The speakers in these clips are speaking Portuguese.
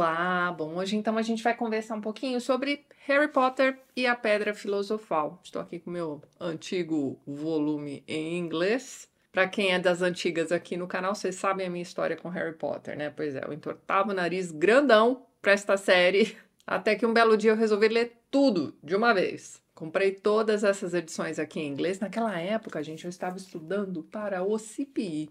Olá, bom, hoje então a gente vai conversar um pouquinho sobre Harry Potter e a Pedra Filosofal. Estou aqui com meu antigo volume em inglês. Para quem é das antigas aqui no canal, vocês sabem a minha história com Harry Potter, né? Pois é, eu entortava o nariz grandão para esta série, até que um belo dia eu resolvi ler tudo de uma vez. Comprei todas essas edições aqui em inglês. Naquela época, gente, eu estava estudando para o CPI,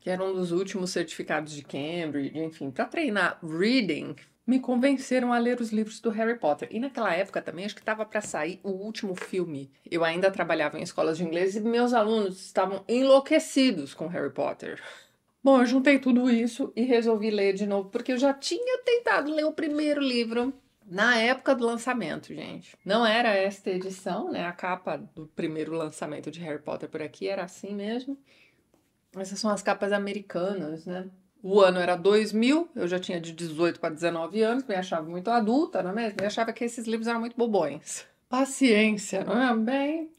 que era um dos últimos certificados de Cambridge, enfim, para treinar reading, me convenceram a ler os livros do Harry Potter. E naquela época também acho que estava para sair o último filme. Eu ainda trabalhava em escolas de inglês e meus alunos estavam enlouquecidos com Harry Potter. Bom, eu juntei tudo isso e resolvi ler de novo, porque eu já tinha tentado ler o primeiro livro na época do lançamento, gente. Não era esta edição, né? A capa do primeiro lançamento de Harry Potter por aqui era assim mesmo. Essas são as capas americanas, né? O ano era 2000, eu já tinha de 18 para 19 anos, me achava muito adulta, não é mesmo? E achava que esses livros eram muito bobões. Paciência, não é? Bem,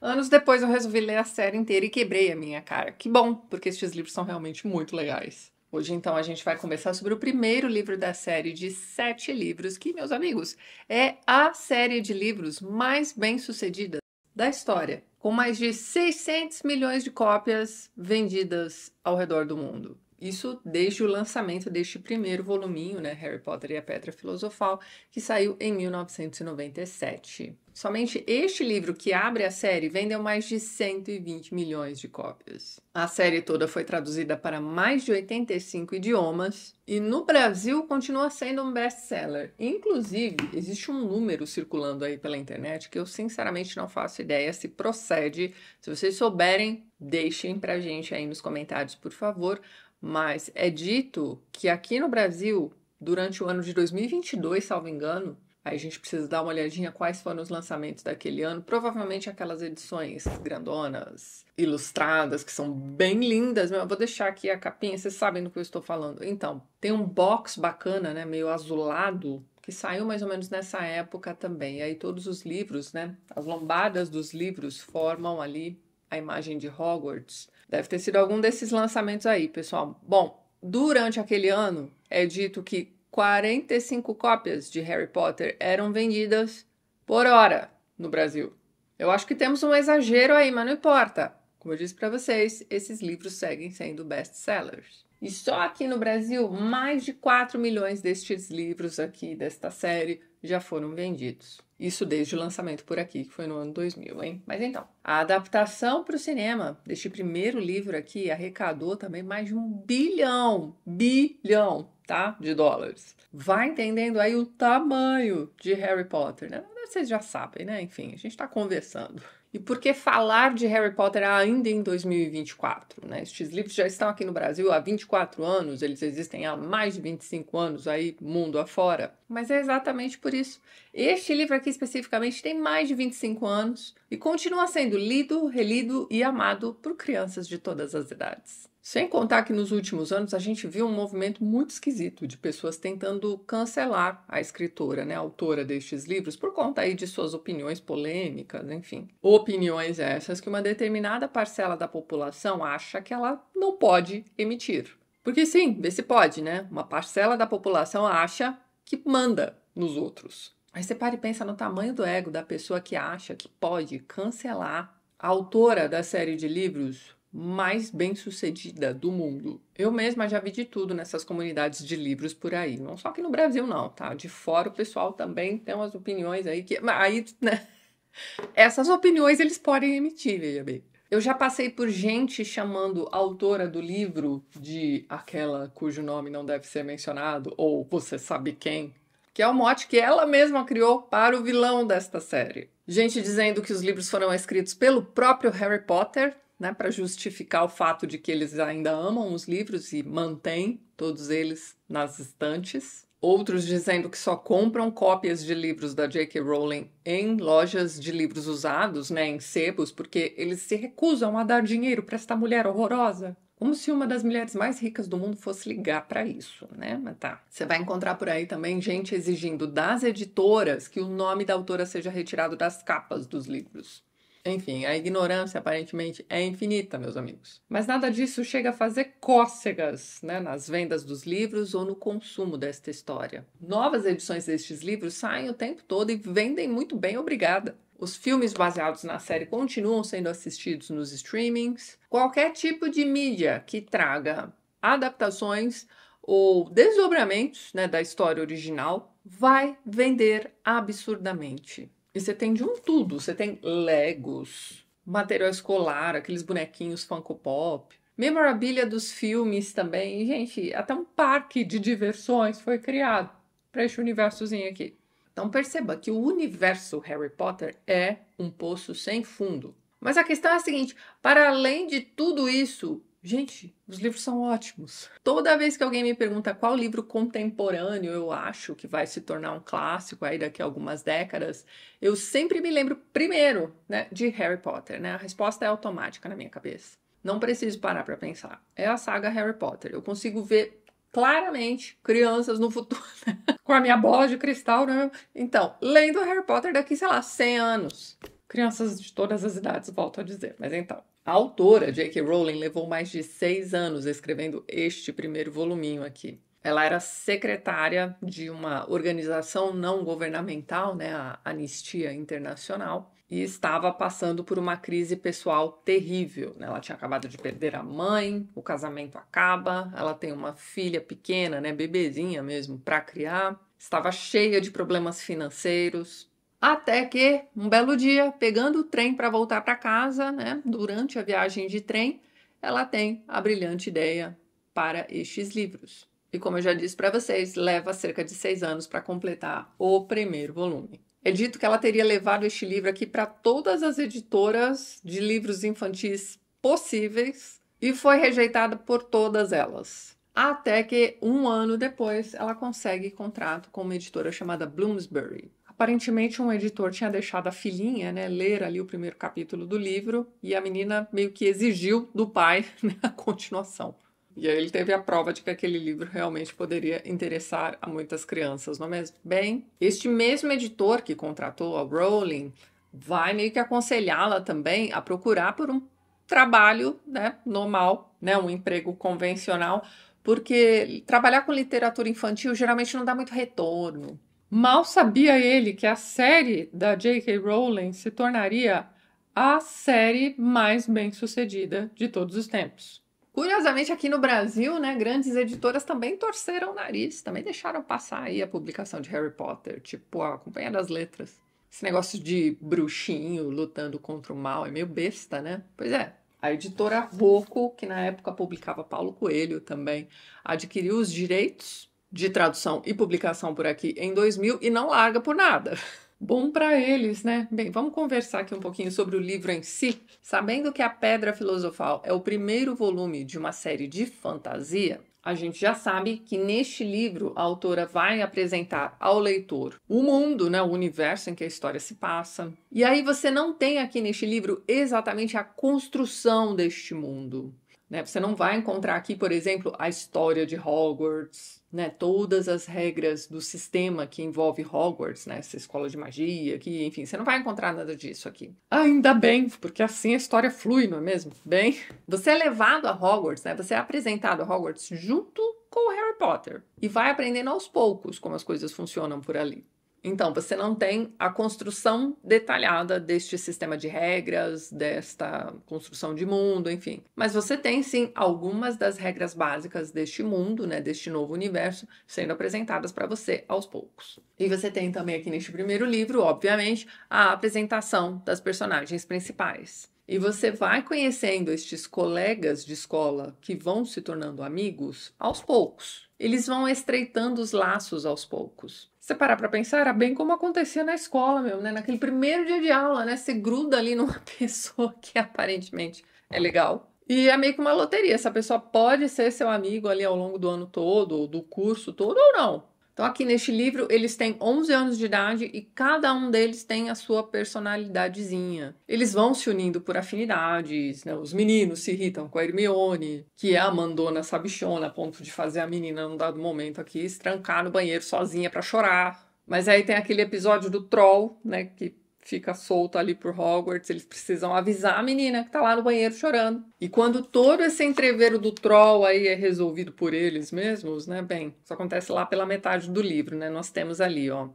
anos depois eu resolvi ler a série inteira e quebrei a minha cara. Que bom, porque estes livros são realmente muito legais. Hoje, então, a gente vai conversar sobre o primeiro livro da série de sete livros, que, meus amigos, é a série de livros mais bem sucedida da história, com mais de 600 milhões de cópias vendidas ao redor do mundo. Isso desde o lançamento deste primeiro voluminho, né, Harry Potter e a Pedra Filosofal, que saiu em 1997. Somente este livro que abre a série vendeu mais de 120 milhões de cópias. A série toda foi traduzida para mais de 85 idiomas e no Brasil continua sendo um best-seller. Inclusive, existe um número circulando aí pela internet que eu sinceramente não faço ideia se procede. Se vocês souberem, deixem pra gente aí nos comentários, por favor mas é dito que aqui no Brasil, durante o ano de 2022, salvo engano, aí a gente precisa dar uma olhadinha quais foram os lançamentos daquele ano, provavelmente aquelas edições grandonas, ilustradas, que são bem lindas, eu vou deixar aqui a capinha, vocês sabem do que eu estou falando. Então, tem um box bacana, né, meio azulado, que saiu mais ou menos nessa época também. E aí todos os livros, né, as lombadas dos livros formam ali a imagem de Hogwarts. Deve ter sido algum desses lançamentos aí, pessoal. Bom, durante aquele ano é dito que 45 cópias de Harry Potter eram vendidas por hora no Brasil. Eu acho que temos um exagero aí, mas não importa. Como eu disse para vocês, esses livros seguem sendo best-sellers. E só aqui no Brasil, mais de 4 milhões destes livros aqui desta série já foram vendidos. Isso desde o lançamento por aqui, que foi no ano 2000, hein? Mas então, a adaptação para o cinema deste primeiro livro aqui arrecadou também mais de um bilhão, bilhão, tá? De dólares. Vai entendendo aí o tamanho de Harry Potter, né? Vocês já sabem, né? Enfim, a gente está conversando. E por que falar de Harry Potter ainda em 2024? Né? Estes livros já estão aqui no Brasil há 24 anos, eles existem há mais de 25 anos aí, mundo afora. Mas é exatamente por isso. Este livro aqui especificamente tem mais de 25 anos e continua sendo lido, relido e amado por crianças de todas as idades. Sem contar que nos últimos anos a gente viu um movimento muito esquisito de pessoas tentando cancelar a escritora, né, a autora destes livros, por conta aí de suas opiniões polêmicas, enfim. Opiniões essas que uma determinada parcela da população acha que ela não pode emitir. Porque sim, vê se pode, né? Uma parcela da população acha que manda nos outros. Aí você para e pensa no tamanho do ego da pessoa que acha que pode cancelar a autora da série de livros mais bem-sucedida do mundo. Eu mesma já vi de tudo nessas comunidades de livros por aí, não só aqui no Brasil não, tá? De fora o pessoal também tem umas opiniões aí que aí, né? Essas opiniões eles podem emitir, veja bem. Eu já passei por gente chamando a autora do livro de aquela cujo nome não deve ser mencionado ou você sabe quem, que é o mote que ela mesma criou para o vilão desta série. Gente dizendo que os livros foram escritos pelo próprio Harry Potter, né, para justificar o fato de que eles ainda amam os livros e mantêm todos eles nas estantes. Outros dizendo que só compram cópias de livros da J.K. Rowling em lojas de livros usados, né, em sebos, porque eles se recusam a dar dinheiro para esta mulher horrorosa. Como se uma das mulheres mais ricas do mundo fosse ligar para isso, né? Mas tá. Você vai encontrar por aí também gente exigindo das editoras que o nome da autora seja retirado das capas dos livros. Enfim, a ignorância aparentemente é infinita, meus amigos. Mas nada disso chega a fazer cócegas né, nas vendas dos livros ou no consumo desta história. Novas edições destes livros saem o tempo todo e vendem muito bem, obrigada. Os filmes baseados na série continuam sendo assistidos nos streamings. Qualquer tipo de mídia que traga adaptações ou desdobramentos né, da história original vai vender absurdamente. E você tem de um tudo. Você tem Legos, material escolar, aqueles bonequinhos Funko Pop, memorabilia dos filmes também. Gente, até um parque de diversões foi criado para este universozinho aqui. Então perceba que o universo Harry Potter é um poço sem fundo. Mas a questão é a seguinte: para além de tudo isso, Gente, os livros são ótimos. Toda vez que alguém me pergunta qual livro contemporâneo eu acho que vai se tornar um clássico aí daqui a algumas décadas, eu sempre me lembro primeiro, né, de Harry Potter, né? A resposta é automática na minha cabeça. Não preciso parar para pensar. É a saga Harry Potter. Eu consigo ver claramente crianças no futuro né? com a minha bola de cristal, né? Então, lendo Harry Potter daqui, sei lá, 100 anos. Crianças de todas as idades, volto a dizer, mas então a autora, J.K. Rowling, levou mais de seis anos escrevendo este primeiro voluminho aqui. Ela era secretária de uma organização não governamental, né, a Anistia Internacional, e estava passando por uma crise pessoal terrível. Né? Ela tinha acabado de perder a mãe, o casamento acaba, ela tem uma filha pequena, né, bebezinha mesmo, para criar, estava cheia de problemas financeiros, até que, um belo dia, pegando o trem para voltar para casa, né, durante a viagem de trem, ela tem a brilhante ideia para estes livros. E como eu já disse para vocês, leva cerca de seis anos para completar o primeiro volume. É dito que ela teria levado este livro aqui para todas as editoras de livros infantis possíveis e foi rejeitada por todas elas. Até que um ano depois ela consegue contrato com uma editora chamada Bloomsbury. Aparentemente, um editor tinha deixado a filhinha né, ler ali o primeiro capítulo do livro e a menina meio que exigiu do pai né, a continuação. E aí ele teve a prova de que aquele livro realmente poderia interessar a muitas crianças, não é mesmo? Bem, este mesmo editor que contratou a Rowling vai meio que aconselhá-la também a procurar por um trabalho né, normal, né, um emprego convencional, porque trabalhar com literatura infantil geralmente não dá muito retorno. Mal sabia ele que a série da J.K. Rowling se tornaria a série mais bem-sucedida de todos os tempos. Curiosamente, aqui no Brasil, né, grandes editoras também torceram o nariz, também deixaram passar aí a publicação de Harry Potter, tipo a Companhia das Letras. Esse negócio de bruxinho lutando contra o mal é meio besta, né? Pois é. A editora Rocco, que na época publicava Paulo Coelho também, adquiriu os direitos de tradução e publicação por aqui em 2000 e não larga por nada. Bom para eles, né? Bem, vamos conversar aqui um pouquinho sobre o livro em si. Sabendo que A Pedra Filosofal é o primeiro volume de uma série de fantasia, a gente já sabe que neste livro a autora vai apresentar ao leitor o mundo, né, o universo em que a história se passa. E aí você não tem aqui neste livro exatamente a construção deste mundo. Né? Você não vai encontrar aqui, por exemplo, a história de Hogwarts, né, todas as regras do sistema que envolve Hogwarts, né, essa escola de magia, que, enfim, você não vai encontrar nada disso aqui. Ainda bem, porque assim a história flui, não é mesmo? Bem, você é levado a Hogwarts, né, você é apresentado a Hogwarts junto com o Harry Potter e vai aprendendo aos poucos como as coisas funcionam por ali. Então, você não tem a construção detalhada deste sistema de regras, desta construção de mundo, enfim. Mas você tem sim algumas das regras básicas deste mundo, né, deste novo universo, sendo apresentadas para você aos poucos. E você tem também aqui neste primeiro livro, obviamente, a apresentação das personagens principais. E você vai conhecendo estes colegas de escola que vão se tornando amigos aos poucos. Eles vão estreitando os laços aos poucos você parar para pensar, era bem como acontecia na escola mesmo, né? Naquele primeiro dia de aula, né? Você gruda ali numa pessoa que aparentemente é legal. E é meio que uma loteria. Essa pessoa pode ser seu amigo ali ao longo do ano todo, ou do curso todo, ou não. Então, aqui neste livro, eles têm 11 anos de idade e cada um deles tem a sua personalidadezinha. Eles vão se unindo por afinidades, né? Os meninos se irritam com a Hermione, que é a mandona sabichona, a ponto de fazer a menina, num dado momento aqui, estrancar no banheiro sozinha para chorar. Mas aí tem aquele episódio do troll, né? Que fica solta ali por Hogwarts, eles precisam avisar a menina que tá lá no banheiro chorando. E quando todo esse entreveiro do troll aí é resolvido por eles mesmos, né? Bem, isso acontece lá pela metade do livro, né? Nós temos ali, ó.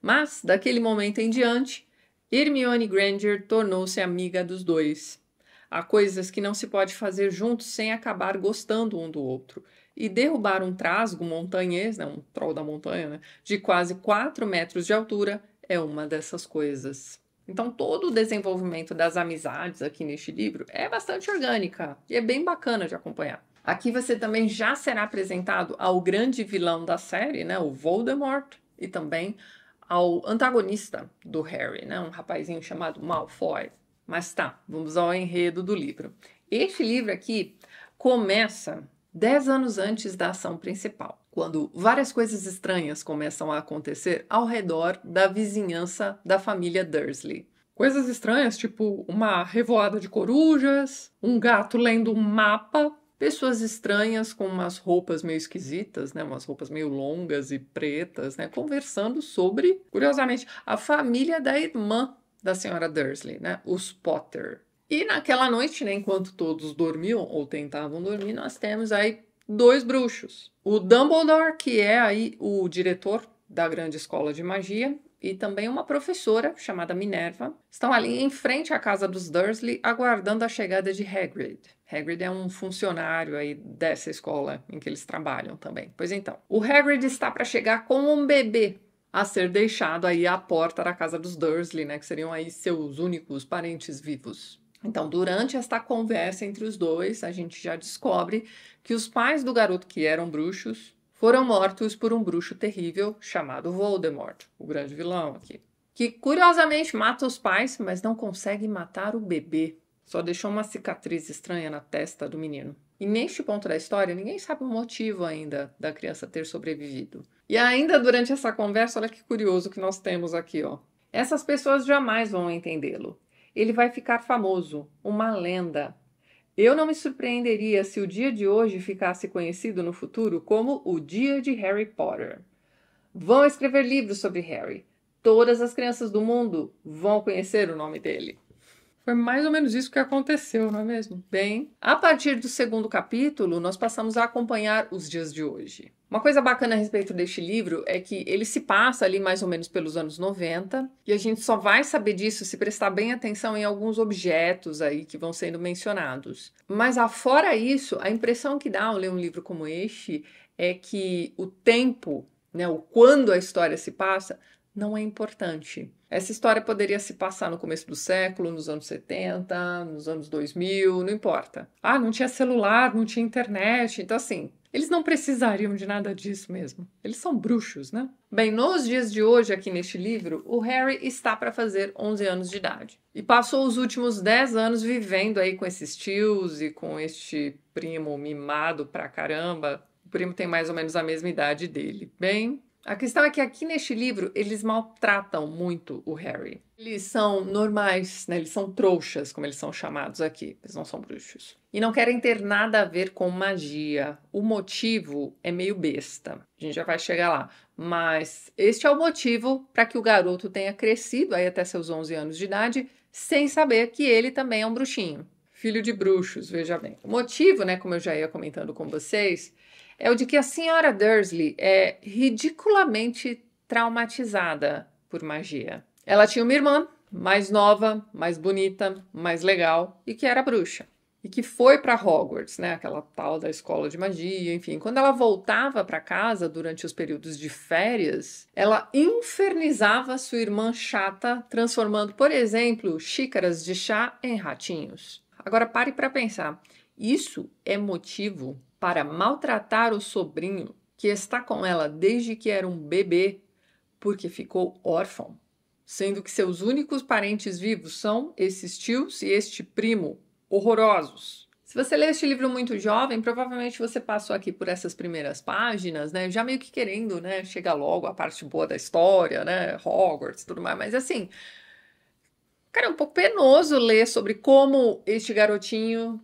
Mas, daquele momento em diante, Hermione Granger tornou-se amiga dos dois. Há coisas que não se pode fazer juntos sem acabar gostando um do outro. E derrubar um trasgo montanhês, né, um troll da montanha, né, de quase 4 metros de altura é uma dessas coisas. Então, todo o desenvolvimento das amizades aqui neste livro é bastante orgânica e é bem bacana de acompanhar. Aqui você também já será apresentado ao grande vilão da série, né, o Voldemort, e também ao antagonista do Harry, né, um rapazinho chamado Malfoy. Mas tá, vamos ao enredo do livro. Este livro aqui começa dez anos antes da ação principal quando várias coisas estranhas começam a acontecer ao redor da vizinhança da família Dursley. Coisas estranhas, tipo uma revoada de corujas, um gato lendo um mapa, pessoas estranhas com umas roupas meio esquisitas, né, umas roupas meio longas e pretas, né, conversando sobre, curiosamente, a família da irmã da senhora Dursley, né, os Potter. E naquela noite, né, enquanto todos dormiam ou tentavam dormir, nós temos aí dois bruxos. O Dumbledore, que é aí o diretor da grande escola de magia, e também uma professora chamada Minerva estão ali em frente à casa dos Dursley aguardando a chegada de Hagrid. Hagrid é um funcionário aí dessa escola em que eles trabalham também. Pois então, o Hagrid está para chegar com um bebê a ser deixado aí à porta da casa dos Dursley, né, que seriam aí seus únicos parentes vivos. Então, durante esta conversa entre os dois, a gente já descobre que os pais do garoto, que eram bruxos, foram mortos por um bruxo terrível chamado Voldemort, o grande vilão aqui, que curiosamente mata os pais, mas não consegue matar o bebê. Só deixou uma cicatriz estranha na testa do menino. E neste ponto da história, ninguém sabe o motivo ainda da criança ter sobrevivido. E ainda durante essa conversa, olha que curioso que nós temos aqui, ó. Essas pessoas jamais vão entendê-lo ele vai ficar famoso, uma lenda. Eu não me surpreenderia se o dia de hoje ficasse conhecido no futuro como o Dia de Harry Potter. Vão escrever livros sobre Harry. Todas as crianças do mundo vão conhecer o nome dele. Foi mais ou menos isso que aconteceu, não é mesmo? Bem, a partir do segundo capítulo, nós passamos a acompanhar os dias de hoje. Uma coisa bacana a respeito deste livro é que ele se passa ali mais ou menos pelos anos 90, e a gente só vai saber disso se prestar bem atenção em alguns objetos aí que vão sendo mencionados. Mas afora ah, isso, a impressão que dá ao ler um livro como este é que o tempo, né, o quando a história se passa, não é importante. Essa história poderia se passar no começo do século, nos anos 70, nos anos 2000, não importa. Ah, não tinha celular, não tinha internet, então assim, eles não precisariam de nada disso mesmo. Eles são bruxos, né? Bem, nos dias de hoje, aqui neste livro, o Harry está para fazer 11 anos de idade. E passou os últimos 10 anos vivendo aí com esses tios e com este primo mimado pra caramba. O primo tem mais ou menos a mesma idade dele. Bem, a questão é que aqui neste livro eles maltratam muito o Harry. Eles são normais, né? Eles são trouxas, como eles são chamados aqui. Eles não são bruxos. E não querem ter nada a ver com magia. O motivo é meio besta. A gente já vai chegar lá. Mas este é o motivo para que o garoto tenha crescido aí até seus 11 anos de idade, sem saber que ele também é um bruxinho. Filho de bruxos, veja bem. O motivo, né, como eu já ia comentando com vocês, é o de que a senhora Dursley é ridiculamente traumatizada por magia. Ela tinha uma irmã mais nova, mais bonita, mais legal e que era bruxa e que foi para Hogwarts, né, aquela tal da escola de magia, enfim. Quando ela voltava para casa durante os períodos de férias, ela infernizava sua irmã chata, transformando, por exemplo, xícaras de chá em ratinhos. Agora pare para pensar. Isso é motivo para maltratar o sobrinho que está com ela desde que era um bebê, porque ficou órfão sendo que seus únicos parentes vivos são esses tios e este primo, horrorosos. Se você lê este livro muito jovem, provavelmente você passou aqui por essas primeiras páginas, né? Já meio que querendo, né? Chega logo a parte boa da história, né? Hogwarts, tudo mais. Mas assim, cara, é um pouco penoso ler sobre como este garotinho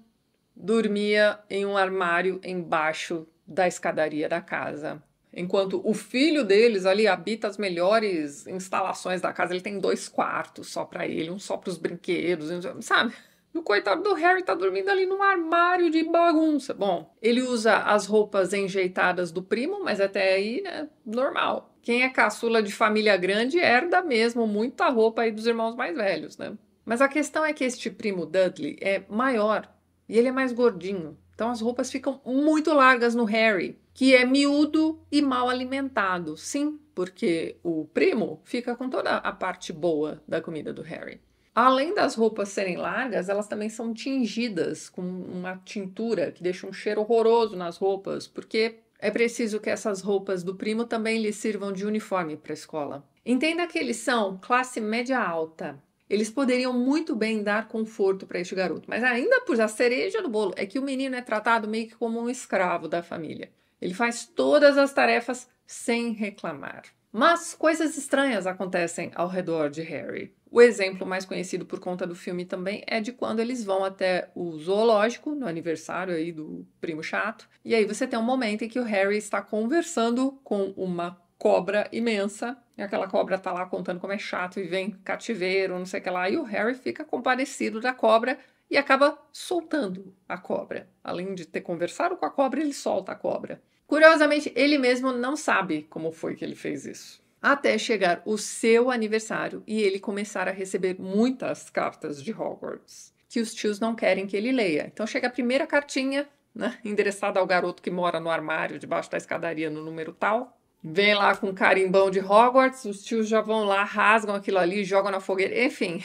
dormia em um armário embaixo da escadaria da casa. Enquanto o filho deles ali habita as melhores instalações da casa, ele tem dois quartos só para ele, um só para os brinquedos, sabe? E o coitado do Harry tá dormindo ali num armário de bagunça. Bom, ele usa as roupas enjeitadas do primo, mas até aí, né, normal. Quem é caçula de família grande herda mesmo muita roupa aí dos irmãos mais velhos, né? Mas a questão é que este primo Dudley é maior e ele é mais gordinho. Então as roupas ficam muito largas no Harry que é miúdo e mal alimentado. Sim, porque o primo fica com toda a parte boa da comida do Harry. Além das roupas serem largas, elas também são tingidas com uma tintura que deixa um cheiro horroroso nas roupas, porque é preciso que essas roupas do primo também lhe sirvam de uniforme para a escola. Entenda que eles são classe média alta. Eles poderiam muito bem dar conforto para este garoto, mas ainda por a cereja do bolo é que o menino é tratado meio que como um escravo da família. Ele faz todas as tarefas sem reclamar. Mas coisas estranhas acontecem ao redor de Harry. O exemplo mais conhecido por conta do filme também é de quando eles vão até o zoológico no aniversário aí do primo chato. E aí você tem um momento em que o Harry está conversando com uma cobra imensa. E aquela cobra tá lá contando como é chato e vem cativeiro, não sei o que lá. E o Harry fica comparecido da cobra e acaba soltando a cobra. Além de ter conversado com a cobra, ele solta a cobra. Curiosamente, ele mesmo não sabe como foi que ele fez isso. Até chegar o seu aniversário e ele começar a receber muitas cartas de Hogwarts que os tios não querem que ele leia. Então chega a primeira cartinha, né, endereçada ao garoto que mora no armário debaixo da escadaria no número tal. Vem lá com carimbão de Hogwarts, os tios já vão lá, rasgam aquilo ali, jogam na fogueira, enfim.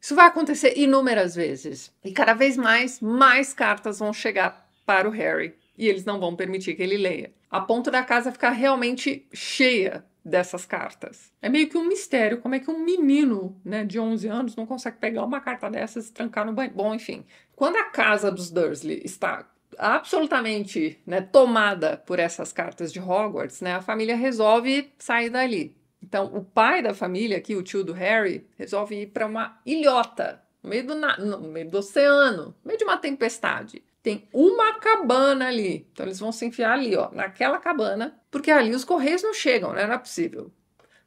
Isso vai acontecer inúmeras vezes. E cada vez mais, mais cartas vão chegar para o Harry. E eles não vão permitir que ele leia. A ponto da casa ficar realmente cheia dessas cartas. É meio que um mistério como é que um menino, né, de 11 anos não consegue pegar uma carta dessas e trancar no banho. Bom, enfim. Quando a casa dos Dursley está absolutamente né, tomada por essas cartas de Hogwarts, né, a família resolve sair dali. Então, o pai da família, aqui, o tio do Harry, resolve ir para uma ilhota, no meio, do no meio do oceano, no meio de uma tempestade. Tem uma cabana ali. Então, eles vão se enfiar ali, ó, naquela cabana, porque ali os correios não chegam, né? Não é possível.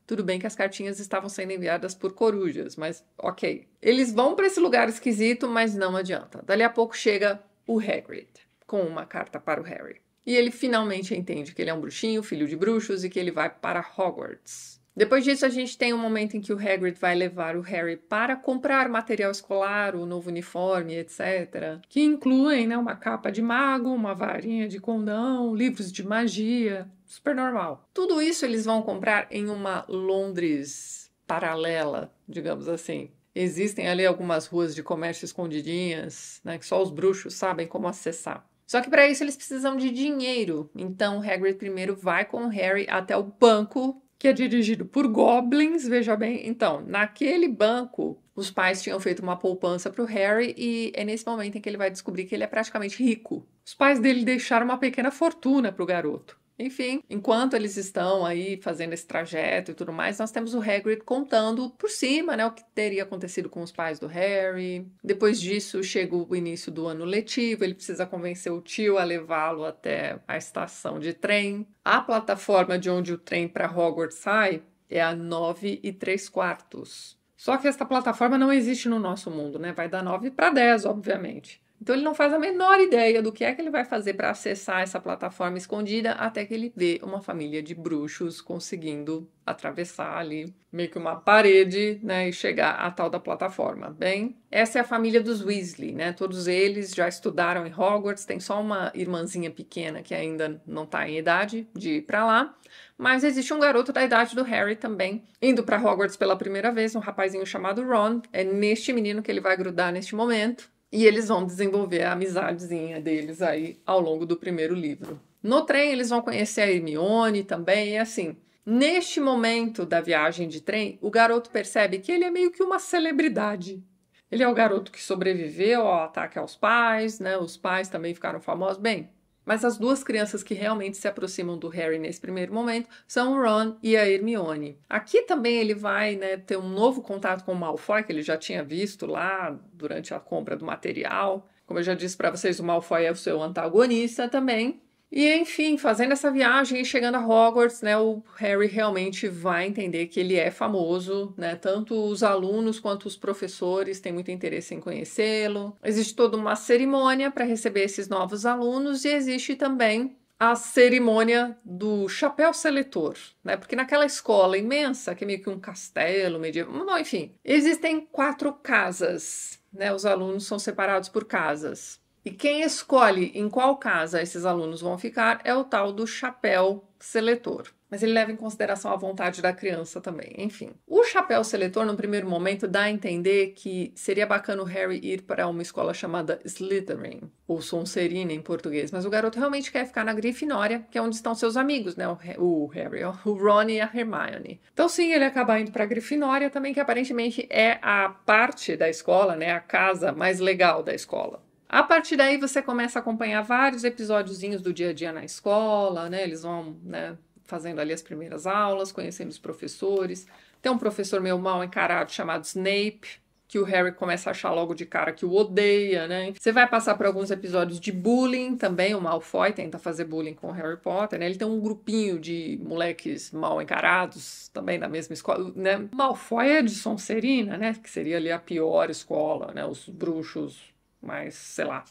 Tudo bem que as cartinhas estavam sendo enviadas por corujas, mas ok. Eles vão para esse lugar esquisito, mas não adianta. Dali a pouco chega o Hagrid com uma carta para o Harry. E ele finalmente entende que ele é um bruxinho, filho de bruxos e que ele vai para Hogwarts. Depois disso, a gente tem um momento em que o Hagrid vai levar o Harry para comprar material escolar, o novo uniforme, etc. Que incluem né, uma capa de mago, uma varinha de condão, livros de magia. Super normal. Tudo isso eles vão comprar em uma Londres paralela, digamos assim. Existem ali algumas ruas de comércio escondidinhas, né, que só os bruxos sabem como acessar. Só que para isso eles precisam de dinheiro. Então, o Hagrid primeiro vai com o Harry até o banco que é dirigido por goblins, veja bem. Então, naquele banco, os pais tinham feito uma poupança para o Harry e é nesse momento em que ele vai descobrir que ele é praticamente rico. Os pais dele deixaram uma pequena fortuna para o garoto. Enfim, enquanto eles estão aí fazendo esse trajeto e tudo mais, nós temos o Hagrid contando por cima, né, o que teria acontecido com os pais do Harry. Depois disso, chega o início do ano letivo, ele precisa convencer o tio a levá-lo até a estação de trem. A plataforma de onde o trem para Hogwarts sai é a 9 e 3 quartos. Só que esta plataforma não existe no nosso mundo, né? Vai da 9 para 10, obviamente. Então ele não faz a menor ideia do que é que ele vai fazer para acessar essa plataforma escondida até que ele vê uma família de bruxos conseguindo atravessar ali meio que uma parede, né, e chegar à tal da plataforma. Bem, essa é a família dos Weasley, né? Todos eles já estudaram em Hogwarts, tem só uma irmãzinha pequena que ainda não está em idade de ir para lá, mas existe um garoto da idade do Harry também indo para Hogwarts pela primeira vez, um rapazinho chamado Ron. É neste menino que ele vai grudar neste momento e eles vão desenvolver a amizadezinha deles aí ao longo do primeiro livro. No trem, eles vão conhecer a Hermione também, e assim. Neste momento da viagem de trem, o garoto percebe que ele é meio que uma celebridade. Ele é o garoto que sobreviveu ao ataque aos pais, né? Os pais também ficaram famosos. Bem, mas as duas crianças que realmente se aproximam do Harry nesse primeiro momento são o Ron e a Hermione. Aqui também ele vai né, ter um novo contato com o Malfoy, que ele já tinha visto lá durante a compra do material. Como eu já disse para vocês, o Malfoy é o seu antagonista também. E enfim, fazendo essa viagem e chegando a Hogwarts, né, o Harry realmente vai entender que ele é famoso, né? Tanto os alunos quanto os professores têm muito interesse em conhecê-lo. Existe toda uma cerimônia para receber esses novos alunos e existe também a cerimônia do chapéu seletor, né? Porque naquela escola imensa, que é meio que um castelo medieval, enfim, existem quatro casas, né? Os alunos são separados por casas. E quem escolhe em qual casa esses alunos vão ficar é o tal do chapéu seletor. Mas ele leva em consideração a vontade da criança também, enfim. O chapéu seletor, no primeiro momento, dá a entender que seria bacana o Harry ir para uma escola chamada Slytherin, ou Sonserina em português, mas o garoto realmente quer ficar na Grifinória, que é onde estão seus amigos, né? O Harry, ó, o Ron e a Hermione. Então, sim, ele acaba indo para a Grifinória também, que aparentemente é a parte da escola, né? A casa mais legal da escola. A partir daí você começa a acompanhar vários episódiozinhos do dia a dia na escola, né? Eles vão né, fazendo ali as primeiras aulas, conhecendo os professores. Tem um professor meio mal encarado chamado Snape, que o Harry começa a achar logo de cara que o odeia, né? Você vai passar por alguns episódios de bullying também, o Malfoy tenta fazer bullying com o Harry Potter, né? Ele tem um grupinho de moleques mal encarados também na mesma escola, né? Malfoy é de Sonserina, né? Que seria ali a pior escola, né? Os bruxos mas, sei lá.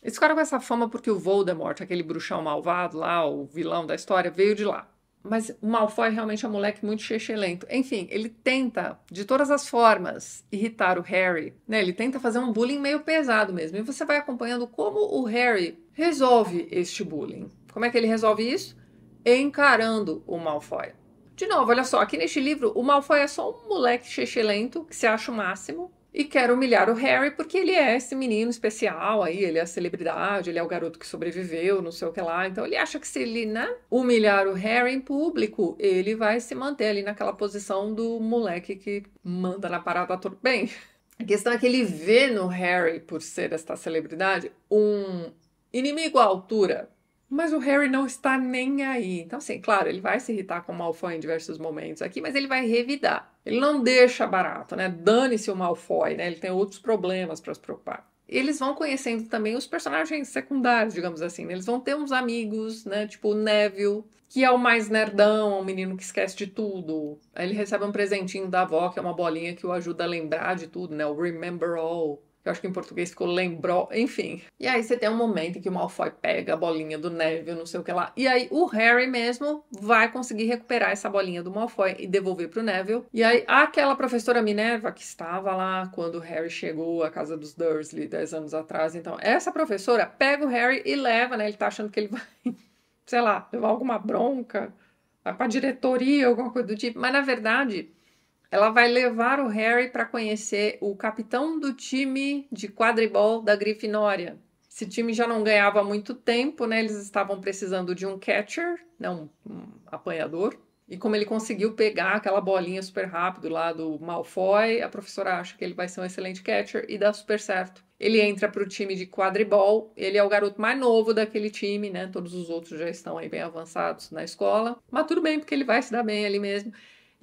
Eles ficaram com essa fama porque o Voldemort, aquele bruxão malvado lá, o vilão da história, veio de lá. Mas o Malfoy é realmente é um moleque muito chechelento. Enfim, ele tenta, de todas as formas, irritar o Harry. Né? Ele tenta fazer um bullying meio pesado mesmo. E você vai acompanhando como o Harry resolve este bullying. Como é que ele resolve isso? Encarando o Malfoy. De novo, olha só, aqui neste livro, o Malfoy é só um moleque chechelento que se acha o máximo, e quer humilhar o Harry porque ele é esse menino especial aí, ele é a celebridade, ele é o garoto que sobreviveu, não sei o que lá. Então ele acha que se ele, né, humilhar o Harry em público, ele vai se manter ali naquela posição do moleque que manda na parada tudo bem. A questão é que ele vê no Harry, por ser esta celebridade, um inimigo à altura, mas o Harry não está nem aí. Então, assim, claro, ele vai se irritar com o Malfoy em diversos momentos aqui, mas ele vai revidar. Ele não deixa barato, né? Dane-se o Malfoy, né? Ele tem outros problemas para se preocupar eles vão conhecendo também os personagens secundários, digamos assim. Né? Eles vão ter uns amigos, né? Tipo o Neville, que é o mais nerdão, o menino que esquece de tudo. Aí ele recebe um presentinho da avó, que é uma bolinha que o ajuda a lembrar de tudo, né? O Remember All. Eu acho que em português ficou lembrou, enfim. E aí você tem um momento em que o Malfoy pega a bolinha do Neville, não sei o que lá. E aí o Harry mesmo vai conseguir recuperar essa bolinha do Malfoy e devolver pro Neville. E aí aquela professora Minerva que estava lá quando o Harry chegou à casa dos Dursley 10 anos atrás. Então, essa professora pega o Harry e leva, né? Ele tá achando que ele vai, sei lá, levar alguma bronca, vai pra diretoria, alguma coisa do tipo. Mas na verdade ela vai levar o Harry para conhecer o capitão do time de quadribol da Grifinória. Esse time já não ganhava muito tempo, né? Eles estavam precisando de um catcher, não, um apanhador. E como ele conseguiu pegar aquela bolinha super rápido lá do Malfoy, a professora acha que ele vai ser um excelente catcher e dá super certo. Ele entra para o time de quadribol, ele é o garoto mais novo daquele time, né? Todos os outros já estão aí bem avançados na escola, mas tudo bem porque ele vai se dar bem ali mesmo.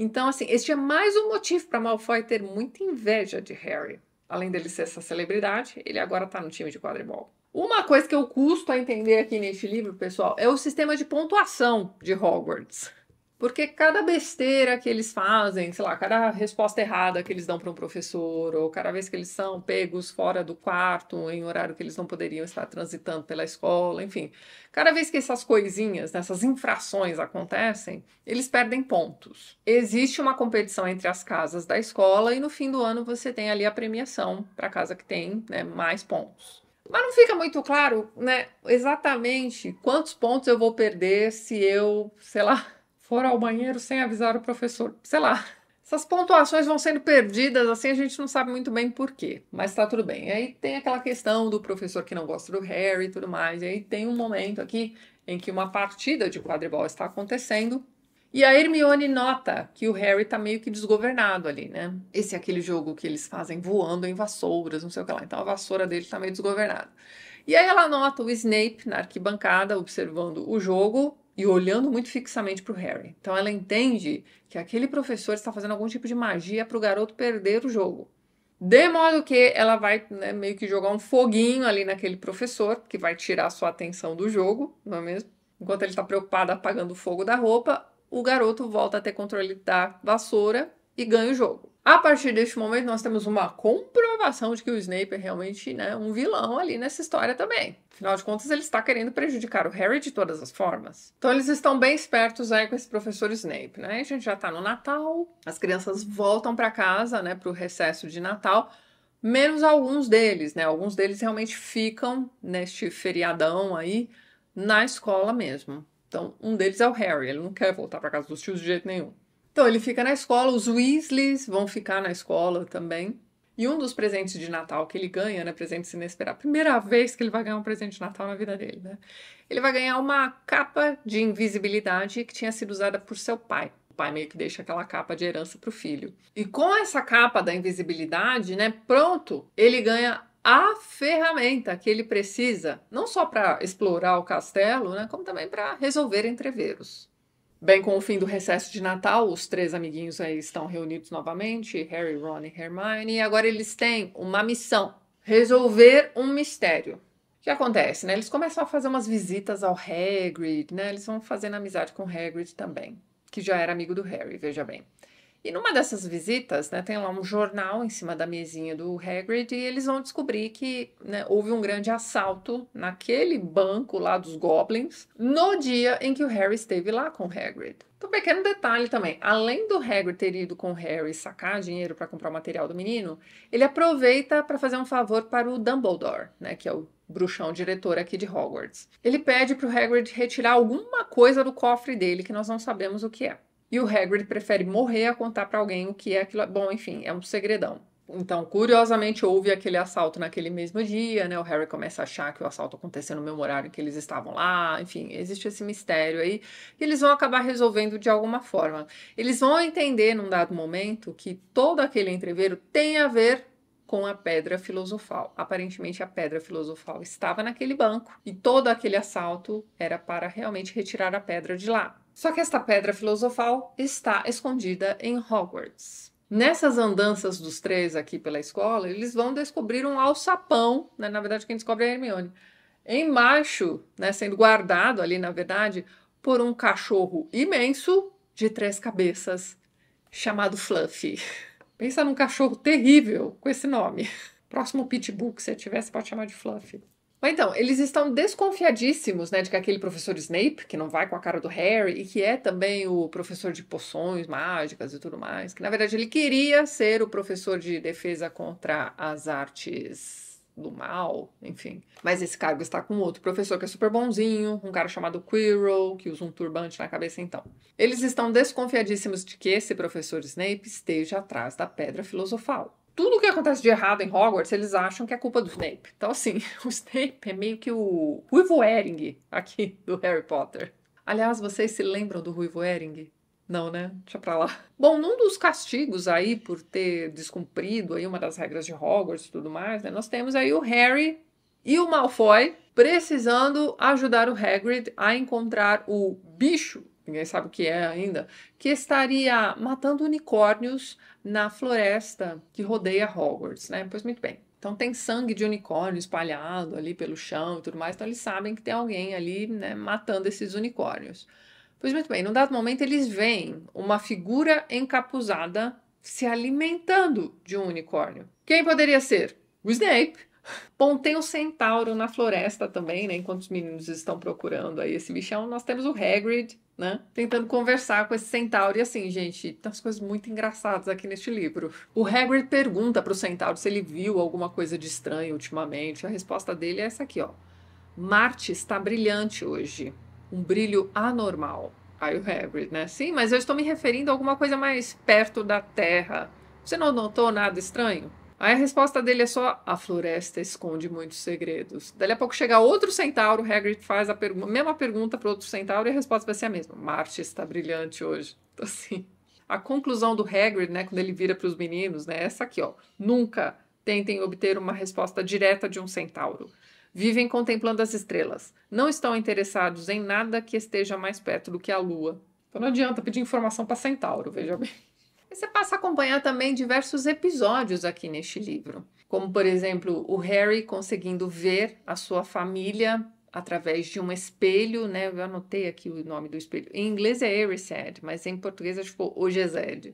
Então, assim, este é mais um motivo para Malfoy ter muita inveja de Harry. Além dele ser essa celebridade, ele agora está no time de quadribol. Uma coisa que eu custo a entender aqui neste livro, pessoal, é o sistema de pontuação de Hogwarts. Porque cada besteira que eles fazem, sei lá, cada resposta errada que eles dão para um professor, ou cada vez que eles são pegos fora do quarto, em horário que eles não poderiam estar transitando pela escola, enfim. Cada vez que essas coisinhas, essas infrações acontecem, eles perdem pontos. Existe uma competição entre as casas da escola e no fim do ano você tem ali a premiação para a casa que tem né, mais pontos. Mas não fica muito claro, né, exatamente quantos pontos eu vou perder se eu, sei lá, foram ao banheiro sem avisar o professor. Sei lá. Essas pontuações vão sendo perdidas, assim a gente não sabe muito bem por quê, mas tá tudo bem. aí tem aquela questão do professor que não gosta do Harry e tudo mais. E aí tem um momento aqui em que uma partida de quadribol está acontecendo e a Hermione nota que o Harry tá meio que desgovernado ali, né? Esse é aquele jogo que eles fazem voando em vassouras, não sei o que lá. Então a vassoura dele tá meio desgovernada. E aí ela nota o Snape na arquibancada observando o jogo e olhando muito fixamente para o Harry. Então ela entende que aquele professor está fazendo algum tipo de magia para o garoto perder o jogo. De modo que ela vai né, meio que jogar um foguinho ali naquele professor, que vai tirar sua atenção do jogo, não é mesmo? Enquanto ele está preocupado apagando o fogo da roupa, o garoto volta a ter controle da vassoura e ganha o jogo. A partir deste momento, nós temos uma compra comprovação de que o Snape é realmente né, um vilão ali nessa história também. Afinal de contas, ele está querendo prejudicar o Harry de todas as formas. Então eles estão bem espertos aí com esse professor Snape, né? A gente já está no Natal, as crianças voltam para casa, né, para o recesso de Natal, menos alguns deles, né? Alguns deles realmente ficam neste feriadão aí na escola mesmo. Então, um deles é o Harry, ele não quer voltar para casa dos tios de jeito nenhum. Então, ele fica na escola, os Weasleys vão ficar na escola também. E um dos presentes de Natal que ele ganha, né? Presentes inesperados. Primeira vez que ele vai ganhar um presente de Natal na vida dele, né? Ele vai ganhar uma capa de invisibilidade que tinha sido usada por seu pai. O pai meio que deixa aquela capa de herança para o filho. E com essa capa da invisibilidade, né? Pronto, ele ganha a ferramenta que ele precisa, não só para explorar o castelo, né, como também para resolver entreveros. Bem, com o fim do recesso de Natal, os três amiguinhos aí estão reunidos novamente, Harry, Ron e Hermione, e agora eles têm uma missão: resolver um mistério. O que acontece, né? Eles começam a fazer umas visitas ao Hagrid, né? Eles vão fazendo amizade com o Hagrid também, que já era amigo do Harry, veja bem. E numa dessas visitas, né, tem lá um jornal em cima da mesinha do Hagrid e eles vão descobrir que né, houve um grande assalto naquele banco lá dos Goblins no dia em que o Harry esteve lá com o Hagrid. Então, pequeno detalhe também, além do Hagrid ter ido com o Harry sacar dinheiro para comprar o material do menino, ele aproveita para fazer um favor para o Dumbledore, né, que é o bruxão diretor aqui de Hogwarts. Ele pede para o Hagrid retirar alguma coisa do cofre dele que nós não sabemos o que é. E o Hagrid prefere morrer a contar para alguém o que é aquilo. Bom, enfim, é um segredão. Então, curiosamente, houve aquele assalto naquele mesmo dia, né? O Harry começa a achar que o assalto aconteceu no mesmo horário que eles estavam lá, enfim, existe esse mistério aí. E eles vão acabar resolvendo de alguma forma. Eles vão entender num dado momento que todo aquele entreveiro tem a ver com a pedra filosofal. Aparentemente, a pedra filosofal estava naquele banco e todo aquele assalto era para realmente retirar a pedra de lá. Só que esta pedra filosofal está escondida em Hogwarts. Nessas andanças dos três aqui pela escola, eles vão descobrir um alçapão, né? na verdade, quem descobre é a Hermione, embaixo, né? sendo guardado ali, na verdade, por um cachorro imenso de três cabeças chamado Fluffy. Pensa num cachorro terrível com esse nome. Próximo pitbull que você tiver, você pode chamar de Fluffy. Mas então, eles estão desconfiadíssimos, né, de que é aquele professor Snape, que não vai com a cara do Harry e que é também o professor de poções mágicas e tudo mais, que na verdade ele queria ser o professor de defesa contra as artes do mal, enfim. Mas esse cargo está com outro professor que é super bonzinho, um cara chamado Quirrell, que usa um turbante na cabeça então. Eles estão desconfiadíssimos de que esse professor Snape esteja atrás da pedra filosofal. Tudo o que acontece de errado em Hogwarts, eles acham que é culpa do Snape. Então, assim, o Snape é meio que o Ruivo Ering aqui do Harry Potter. Aliás, vocês se lembram do Ruivo Ering? Não, né? Deixa pra lá. Bom, num dos castigos aí por ter descumprido aí uma das regras de Hogwarts e tudo mais, né? Nós temos aí o Harry e o Malfoy precisando ajudar o Hagrid a encontrar o bicho, ninguém sabe o que é ainda, que estaria matando unicórnios na floresta que rodeia Hogwarts, né? Pois muito bem. Então tem sangue de unicórnio espalhado ali pelo chão e tudo mais, então eles sabem que tem alguém ali, né, matando esses unicórnios. Pois muito bem, num dado momento eles veem uma figura encapuzada se alimentando de um unicórnio. Quem poderia ser? O Snape. Bom, tem o centauro na floresta também, né? Enquanto os meninos estão procurando aí esse bichão, nós temos o Hagrid, né? Tentando conversar com esse centauro. E assim, gente, tem umas coisas muito engraçadas aqui neste livro. O Hagrid pergunta pro centauro se ele viu alguma coisa de estranho ultimamente. A resposta dele é essa aqui, ó. Marte está brilhante hoje um brilho anormal. Aí o Hagrid, né? Sim, mas eu estou me referindo a alguma coisa mais perto da Terra. Você não notou nada estranho? Aí a resposta dele é só: a floresta esconde muitos segredos. Dali a pouco chega outro centauro, Hagrid faz a mesma pergunta para outro centauro e a resposta vai ser a mesma. Marte está brilhante hoje. Então, assim, a conclusão do Hagrid, né, quando ele vira para os meninos, né, é essa aqui, ó. Nunca tentem obter uma resposta direta de um centauro. Vivem contemplando as estrelas. Não estão interessados em nada que esteja mais perto do que a Lua. Então não adianta pedir informação para Centauro, veja bem. E você passa a acompanhar também diversos episódios aqui neste livro, como por exemplo o Harry conseguindo ver a sua família através de um espelho, né? Eu anotei aqui o nome do espelho. Em inglês é Erised, mas em português é tipo Ogezed.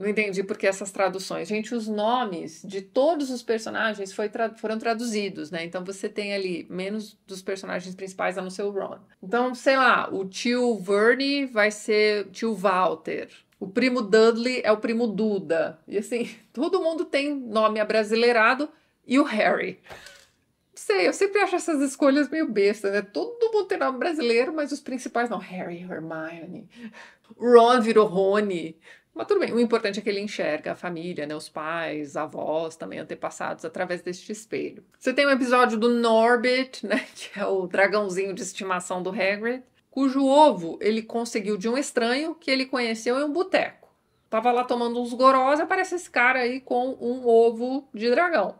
Não entendi por que essas traduções. Gente, os nomes de todos os personagens tra foram traduzidos, né? Então você tem ali menos dos personagens principais, a não ser o Ron. Então, sei lá, o tio Verne vai ser tio Walter. O primo Dudley é o primo Duda. E assim, todo mundo tem nome abrasileirado e o Harry. Não sei, eu sempre acho essas escolhas meio bestas, né? Todo mundo tem nome brasileiro, mas os principais não. Harry, Hermione. Ron virou Rony. Mas tudo bem, o importante é que ele enxerga a família, né, os pais, avós, também antepassados, através deste espelho. Você tem um episódio do Norbit, né, que é o dragãozinho de estimação do Hagrid, cujo ovo ele conseguiu de um estranho que ele conheceu em um boteco. Tava lá tomando uns gorós, aparece esse cara aí com um ovo de dragão.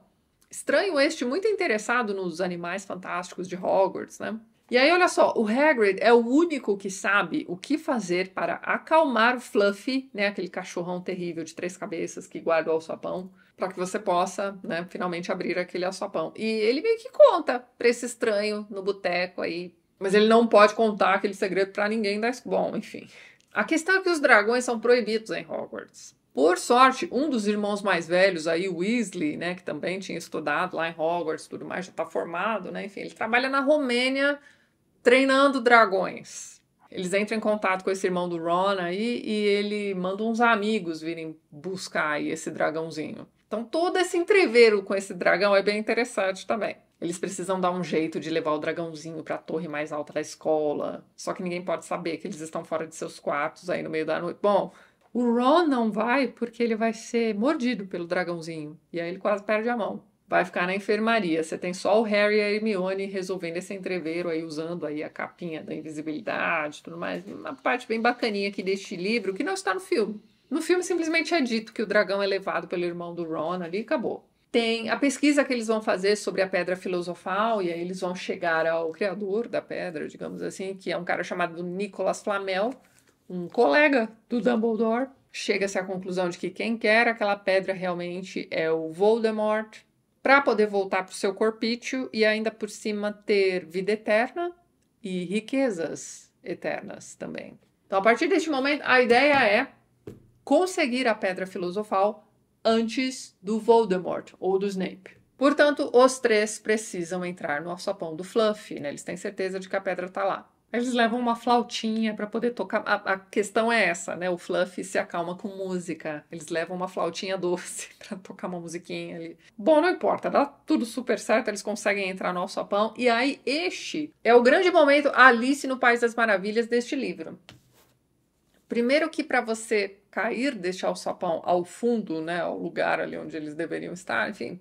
Estranho este muito interessado nos animais fantásticos de Hogwarts, né? E aí, olha só, o Hagrid é o único que sabe o que fazer para acalmar o Fluffy, né, aquele cachorrão terrível de três cabeças que guarda o alçapão, para que você possa, né, finalmente abrir aquele alçapão. E ele meio que conta para esse estranho no boteco aí, mas ele não pode contar aquele segredo para ninguém da bom, enfim. A questão é que os dragões são proibidos em Hogwarts. Por sorte, um dos irmãos mais velhos aí, Weasley, né, que também tinha estudado lá em Hogwarts, tudo mais, já está formado, né, enfim, ele trabalha na Romênia treinando dragões. Eles entram em contato com esse irmão do Ron aí e ele manda uns amigos virem buscar aí esse dragãozinho. Então todo esse entreveiro com esse dragão é bem interessante também. Eles precisam dar um jeito de levar o dragãozinho para a torre mais alta da escola. Só que ninguém pode saber que eles estão fora de seus quartos aí no meio da noite. Bom, o Ron não vai porque ele vai ser mordido pelo dragãozinho. E aí ele quase perde a mão vai ficar na enfermaria. Você tem só o Harry e a Hermione resolvendo esse entreveiro aí, usando aí a capinha da invisibilidade tudo mais. Uma parte bem bacaninha aqui deste livro, que não está no filme. No filme simplesmente é dito que o dragão é levado pelo irmão do Ron ali e acabou. Tem a pesquisa que eles vão fazer sobre a pedra filosofal, e aí eles vão chegar ao criador da pedra, digamos assim, que é um cara chamado Nicolas Flamel, um colega do Dumbledore. Chega-se à conclusão de que quem quer aquela pedra realmente é o Voldemort, para poder voltar para o seu corpício e ainda por cima ter vida eterna e riquezas eternas também. Então, a partir deste momento, a ideia é conseguir a pedra filosofal antes do Voldemort ou do Snape. Portanto, os três precisam entrar no alçapão do Fluffy, né? Eles têm certeza de que a pedra está lá. Eles levam uma flautinha para poder tocar. A, a, questão é essa, né? O Fluffy se acalma com música. Eles levam uma flautinha doce para tocar uma musiquinha ali. Bom, não importa, dá tudo super certo, eles conseguem entrar no alçapão. E aí, este é o grande momento Alice no País das Maravilhas deste livro. Primeiro que para você cair, deixar o sapão ao fundo, né, ao lugar ali onde eles deveriam estar, enfim.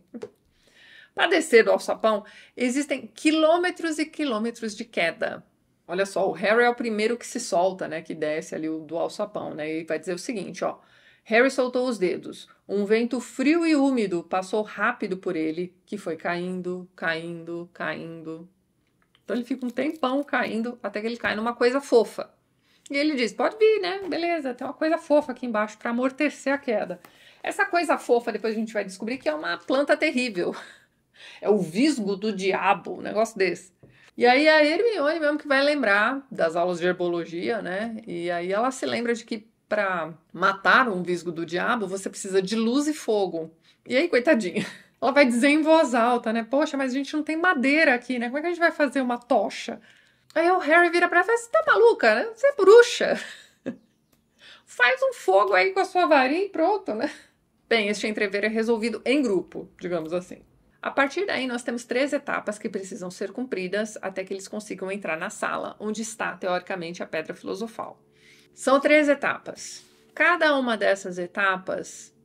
Para descer do alçapão, existem quilômetros e quilômetros de queda. Olha só, o Harry é o primeiro que se solta, né? Que desce ali do alçapão, né? E vai dizer o seguinte, ó. Harry soltou os dedos. Um vento frio e úmido passou rápido por ele, que foi caindo, caindo, caindo. Então ele fica um tempão caindo até que ele cai numa coisa fofa. E ele diz: pode vir, né? Beleza, tem uma coisa fofa aqui embaixo para amortecer a queda. Essa coisa fofa, depois a gente vai descobrir que é uma planta terrível. É o visgo do diabo, um negócio desse. E aí a Hermione mesmo que vai lembrar das aulas de herbologia, né? E aí ela se lembra de que para matar um visgo do diabo, você precisa de luz e fogo. E aí, coitadinha, ela vai dizer em voz alta, né? Poxa, mas a gente não tem madeira aqui, né? Como é que a gente vai fazer uma tocha? Aí o Harry vira pra ela e fala: Você tá maluca, né? Você é bruxa. Faz um fogo aí com a sua varinha e pronto, né? Bem, este entrever é resolvido em grupo, digamos assim. A partir daí, nós temos três etapas que precisam ser cumpridas até que eles consigam entrar na sala onde está, teoricamente, a pedra filosofal. São três etapas. Cada uma dessas etapas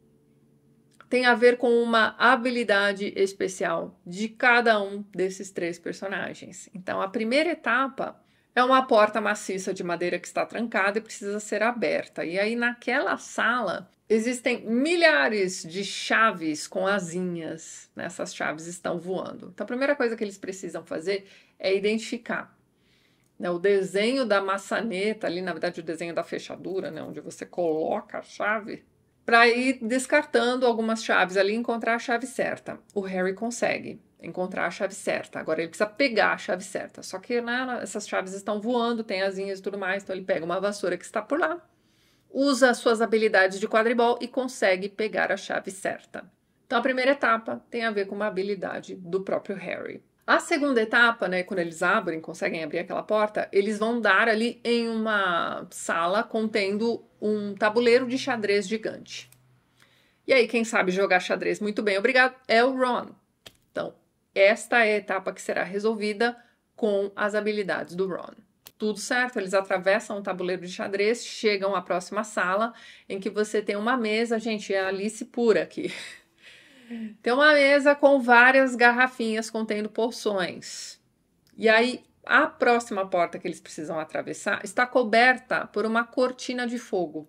tem a ver com uma habilidade especial de cada um desses três personagens. Então, a primeira etapa é uma porta maciça de madeira que está trancada e precisa ser aberta. E aí, naquela sala, existem milhares de chaves com asinhas. Né? Essas chaves estão voando. Então, a primeira coisa que eles precisam fazer é identificar né? o desenho da maçaneta, ali, na verdade, o desenho da fechadura, né? onde você coloca a chave, para ir descartando algumas chaves ali e encontrar a chave certa. O Harry consegue encontrar a chave certa. Agora ele precisa pegar a chave certa. Só que né, essas chaves estão voando, tem asinhas e tudo mais, então ele pega uma vassoura que está por lá, usa as suas habilidades de quadribol e consegue pegar a chave certa. Então a primeira etapa tem a ver com uma habilidade do próprio Harry. A segunda etapa, né, quando eles abrem, conseguem abrir aquela porta, eles vão dar ali em uma sala contendo um tabuleiro de xadrez gigante. E aí, quem sabe jogar xadrez muito bem, obrigado, é o Ron. Então, esta é a etapa que será resolvida com as habilidades do Ron. Tudo certo, eles atravessam o tabuleiro de xadrez, chegam à próxima sala, em que você tem uma mesa, gente, é Alice pura aqui. Tem uma mesa com várias garrafinhas contendo porções. E aí, a próxima porta que eles precisam atravessar está coberta por uma cortina de fogo.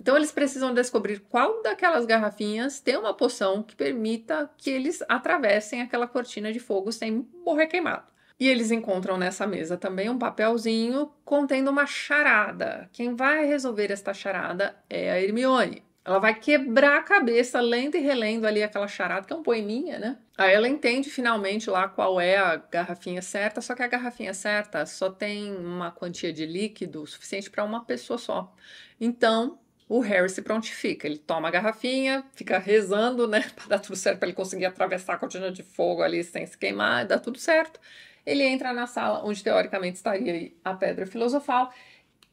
Então eles precisam descobrir qual daquelas garrafinhas tem uma poção que permita que eles atravessem aquela cortina de fogo sem morrer queimado. E eles encontram nessa mesa também um papelzinho contendo uma charada. Quem vai resolver esta charada é a Hermione. Ela vai quebrar a cabeça, lendo e relendo ali aquela charada, que é um poeminha, né? Aí ela entende finalmente lá qual é a garrafinha certa, só que a garrafinha certa só tem uma quantia de líquido suficiente para uma pessoa só. Então, o Harry se prontifica. Ele toma a garrafinha, fica rezando, né, para dar tudo certo, para ele conseguir atravessar a cortina de fogo ali sem se queimar, dá tudo certo. Ele entra na sala onde teoricamente estaria a pedra filosofal,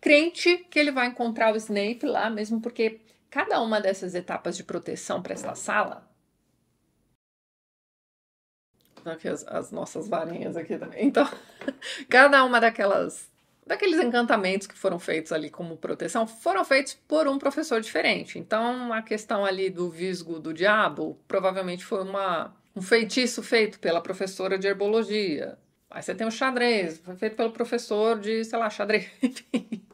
crente que ele vai encontrar o Snape lá, mesmo porque cada uma dessas etapas de proteção para essa sala. Tá aqui as, as nossas varinhas aqui também. Então, cada uma daquelas daqueles encantamentos que foram feitos ali como proteção foram feitos por um professor diferente. Então, a questão ali do visgo do diabo provavelmente foi uma, um feitiço feito pela professora de herbologia. Aí você tem o xadrez, foi feito pelo professor de, sei lá, xadrez,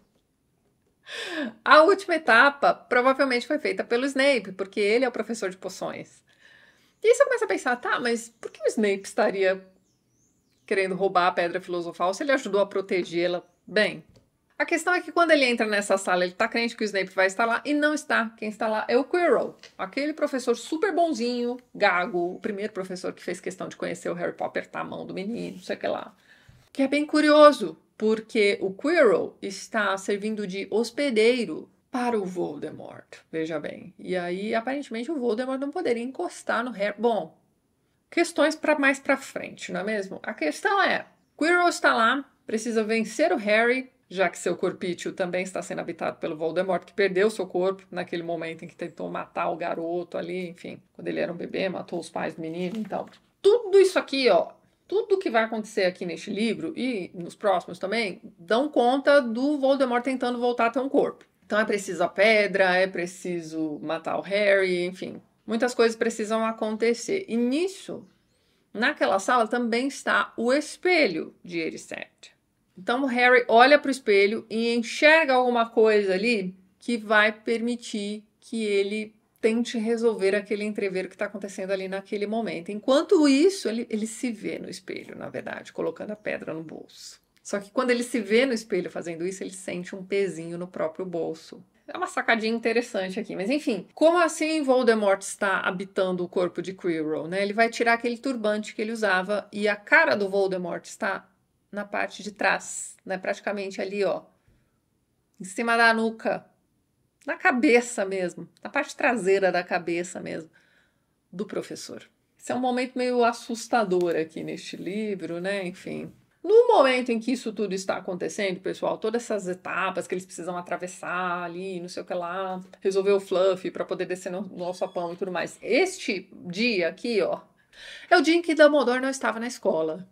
A última etapa provavelmente foi feita pelo Snape, porque ele é o professor de poções. E aí você começa a pensar, tá, mas por que o Snape estaria querendo roubar a pedra filosofal se ele ajudou a protegê-la Bem, a questão é que quando ele entra nessa sala, ele tá crente que o Snape vai estar lá e não está. Quem está lá é o Quirrell, aquele professor super bonzinho, gago, o primeiro professor que fez questão de conhecer o Harry Potter, tá a mão do menino, não sei o que lá. Que é bem curioso, porque o Quirrell está servindo de hospedeiro para o Voldemort, veja bem. E aí, aparentemente, o Voldemort não poderia encostar no Harry. Bom, questões para mais para frente, não é mesmo? A questão é, Quirrell está lá precisa vencer o Harry, já que seu corpício também está sendo habitado pelo Voldemort, que perdeu seu corpo naquele momento em que tentou matar o garoto ali, enfim, quando ele era um bebê, matou os pais do menino, então. Tudo isso aqui, ó, tudo que vai acontecer aqui neste livro e nos próximos também, dão conta do Voldemort tentando voltar até um corpo. Então é preciso a pedra, é preciso matar o Harry, enfim. Muitas coisas precisam acontecer. E nisso, naquela sala também está o espelho de Erised. Então o Harry olha para o espelho e enxerga alguma coisa ali que vai permitir que ele tente resolver aquele entrever que está acontecendo ali naquele momento. Enquanto isso, ele, ele se vê no espelho, na verdade, colocando a pedra no bolso. Só que quando ele se vê no espelho fazendo isso, ele sente um pezinho no próprio bolso. É uma sacadinha interessante aqui, mas enfim. Como assim Voldemort está habitando o corpo de Quirrell, né? Ele vai tirar aquele turbante que ele usava e a cara do Voldemort está na parte de trás, né? Praticamente ali, ó, em cima da nuca, na cabeça mesmo, na parte traseira da cabeça mesmo do professor. Esse é um momento meio assustador aqui neste livro, né? Enfim. No momento em que isso tudo está acontecendo, pessoal, todas essas etapas que eles precisam atravessar ali, não sei o que lá, resolver o fluff para poder descer no, nosso alçapão e tudo mais. Este dia aqui, ó, é o dia em que Dumbledore não estava na escola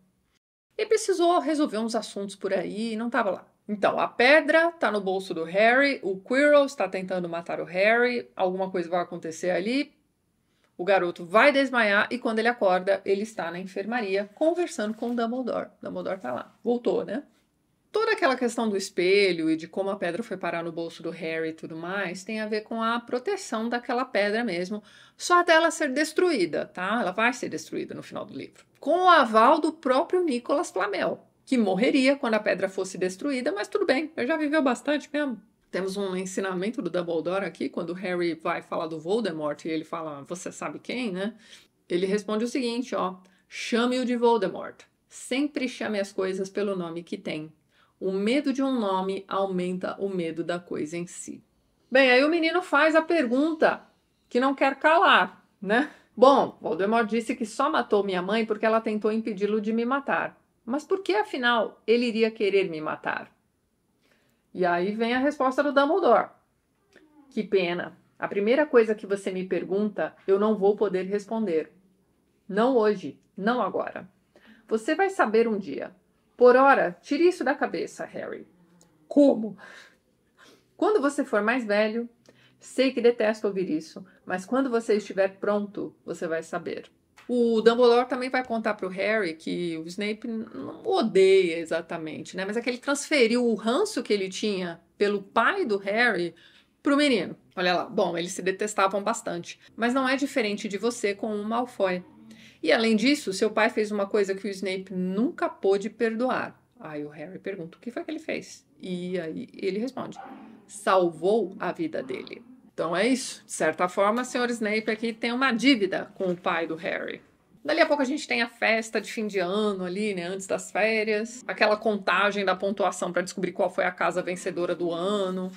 e precisou resolver uns assuntos por aí e não estava lá. Então, a pedra está no bolso do Harry, o Quirrell está tentando matar o Harry, alguma coisa vai acontecer ali. O garoto vai desmaiar e quando ele acorda, ele está na enfermaria conversando com o Dumbledore. O Dumbledore está lá. Voltou, né? Toda aquela questão do espelho e de como a pedra foi parar no bolso do Harry e tudo mais tem a ver com a proteção daquela pedra mesmo, só até ela ser destruída, tá? Ela vai ser destruída no final do livro com o aval do próprio Nicolas Flamel, que morreria quando a pedra fosse destruída, mas tudo bem, eu já viveu bastante mesmo. Temos um ensinamento do Dumbledore aqui, quando Harry vai falar do Voldemort e ele fala, você sabe quem, né? Ele responde o seguinte, ó, chame-o de Voldemort. Sempre chame as coisas pelo nome que tem. O medo de um nome aumenta o medo da coisa em si. Bem, aí o menino faz a pergunta que não quer calar, né? Bom, Voldemort disse que só matou minha mãe porque ela tentou impedi-lo de me matar. Mas por que, afinal, ele iria querer me matar? E aí vem a resposta do Dumbledore. Que pena. A primeira coisa que você me pergunta, eu não vou poder responder. Não hoje, não agora. Você vai saber um dia. Por ora, tire isso da cabeça, Harry. Como? Quando você for mais velho, Sei que detesto ouvir isso, mas quando você estiver pronto, você vai saber. O Dumbledore também vai contar para o Harry que o Snape não odeia exatamente, né? Mas é que ele transferiu o ranço que ele tinha pelo pai do Harry pro menino. Olha lá, bom, eles se detestavam bastante, mas não é diferente de você com o Malfoy. E além disso, seu pai fez uma coisa que o Snape nunca pôde perdoar. Aí o Harry pergunta: "O que foi que ele fez?" E aí ele responde: salvou a vida dele. Então é isso. De certa forma, o Sr. Snape aqui tem uma dívida com o pai do Harry. Dali a pouco a gente tem a festa de fim de ano ali, né? Antes das férias. Aquela contagem da pontuação para descobrir qual foi a casa vencedora do ano.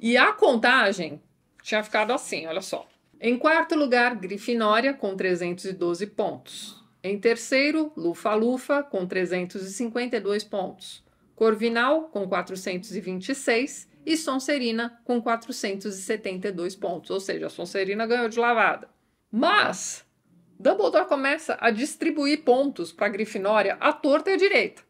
E a contagem tinha ficado assim, olha só. Em quarto lugar, Grifinória com 312 pontos. Em terceiro, Lufa-Lufa com 352 pontos. Corvinal com 426 e Sonserina com 472 pontos, ou seja, a Sonserina ganhou de lavada. Mas Dumbledore começa a distribuir pontos para Grifinória à torta e à direita.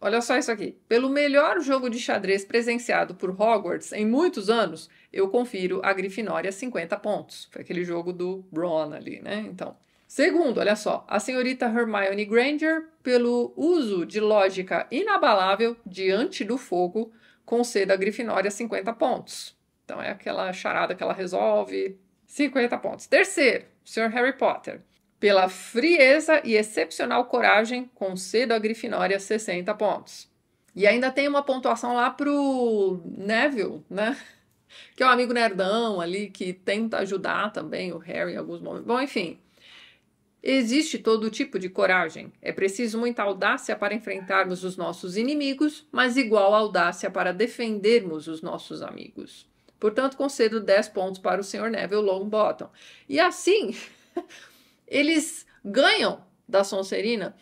Olha só isso aqui. Pelo melhor jogo de xadrez presenciado por Hogwarts em muitos anos, eu confiro a Grifinória 50 pontos. Foi aquele jogo do Ron ali, né? Então, Segundo, olha só, a senhorita Hermione Granger, pelo uso de lógica inabalável diante do fogo, conceda à Grifinória 50 pontos. Então é aquela charada que ela resolve. 50 pontos. Terceiro, Sr. Harry Potter. Pela frieza e excepcional coragem, concedo à Grifinória 60 pontos. E ainda tem uma pontuação lá pro Neville, né? Que é um amigo nerdão ali que tenta ajudar também o Harry em alguns momentos. Bom, enfim, Existe todo tipo de coragem. É preciso muita audácia para enfrentarmos os nossos inimigos, mas igual audácia para defendermos os nossos amigos. Portanto, concedo 10 pontos para o Sr. Neville Longbottom. E assim, eles ganham da Sonserina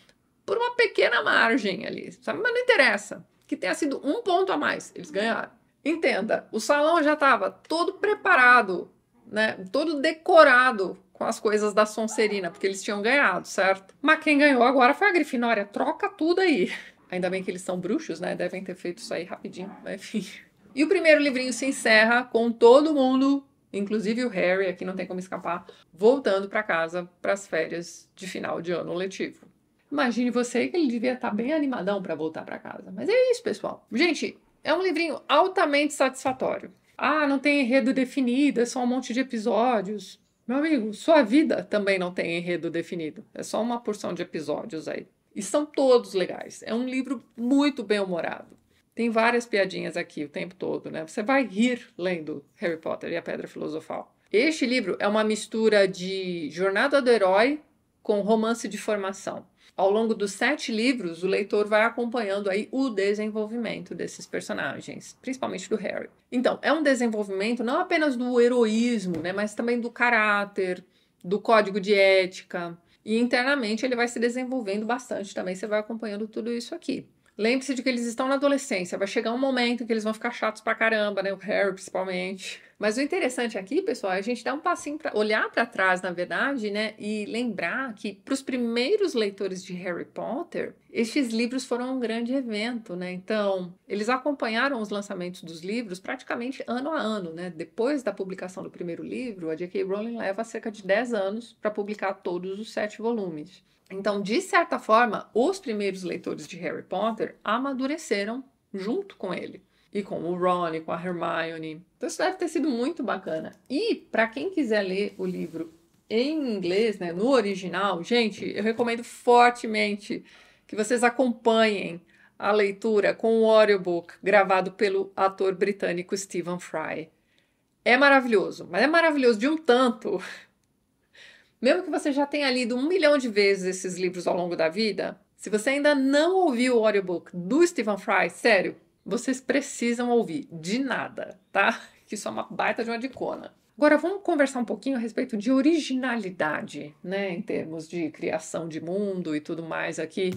por uma pequena margem ali, sabe? Mas não interessa. Que tenha sido um ponto a mais, eles ganharam. Entenda, o salão já estava todo preparado, né? Todo decorado com as coisas da Sonserina, porque eles tinham ganhado, certo? Mas quem ganhou agora foi a Grifinória. Troca tudo aí. Ainda bem que eles são bruxos, né? Devem ter feito isso aí rapidinho, mas enfim. E o primeiro livrinho se encerra com todo mundo, inclusive o Harry, aqui não tem como escapar, voltando para casa para as férias de final de ano letivo. Imagine você que ele devia estar tá bem animadão para voltar para casa. Mas é isso, pessoal. Gente, é um livrinho altamente satisfatório. Ah, não tem enredo definido, é só um monte de episódios. Meu amigo, sua vida também não tem enredo definido. É só uma porção de episódios aí. E são todos legais. É um livro muito bem-humorado. Tem várias piadinhas aqui o tempo todo, né? Você vai rir lendo Harry Potter e a Pedra Filosofal. Este livro é uma mistura de Jornada do Herói com romance de formação. Ao longo dos sete livros, o leitor vai acompanhando aí o desenvolvimento desses personagens, principalmente do Harry. Então, é um desenvolvimento não apenas do heroísmo, né, mas também do caráter, do código de ética. E internamente ele vai se desenvolvendo bastante também, você vai acompanhando tudo isso aqui. Lembre-se de que eles estão na adolescência. Vai chegar um momento em que eles vão ficar chatos pra caramba, né? O Harry, principalmente. Mas o interessante aqui, pessoal, é a gente dar um passinho para olhar para trás, na verdade, né? E lembrar que para os primeiros leitores de Harry Potter, estes livros foram um grande evento, né? Então, eles acompanharam os lançamentos dos livros praticamente ano a ano, né? Depois da publicação do primeiro livro, a J.K. Rowling leva cerca de 10 anos para publicar todos os sete volumes. Então, de certa forma, os primeiros leitores de Harry Potter amadureceram junto com ele. E com o Ron, com a Hermione. Então, isso deve ter sido muito bacana. E, para quem quiser ler o livro em inglês, né, no original, gente, eu recomendo fortemente que vocês acompanhem a leitura com o audiobook gravado pelo ator britânico Stephen Fry. É maravilhoso, mas é maravilhoso de um tanto mesmo que você já tenha lido um milhão de vezes esses livros ao longo da vida, se você ainda não ouviu o audiobook do Stephen Fry, sério, vocês precisam ouvir, de nada, tá? Que isso é uma baita de uma dicona. Agora vamos conversar um pouquinho a respeito de originalidade, né, em termos de criação de mundo e tudo mais aqui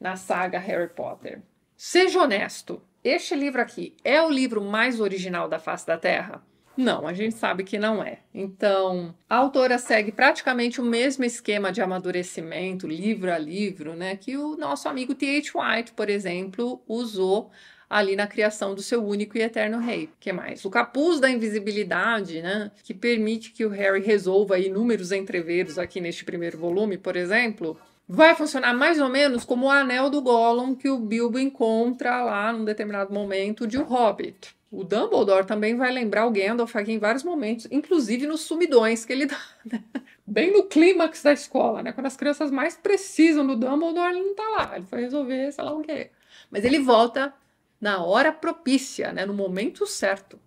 na saga Harry Potter. Seja honesto, este livro aqui é o livro mais original da face da Terra? Não, a gente sabe que não é. Então, a autora segue praticamente o mesmo esquema de amadurecimento, livro a livro, né, que o nosso amigo T.H. White, por exemplo, usou ali na criação do seu único e eterno rei. que mais? O capuz da invisibilidade, né, que permite que o Harry resolva inúmeros entreveros aqui neste primeiro volume, por exemplo, vai funcionar mais ou menos como o anel do Gollum que o Bilbo encontra lá num determinado momento de O Hobbit. O Dumbledore também vai lembrar o Gandalf aqui em vários momentos, inclusive nos sumidões que ele dá, né? bem no clímax da escola, né? Quando as crianças mais precisam do Dumbledore, ele não tá lá, ele foi resolver, sei lá o quê. Mas ele volta na hora propícia, né? No momento certo.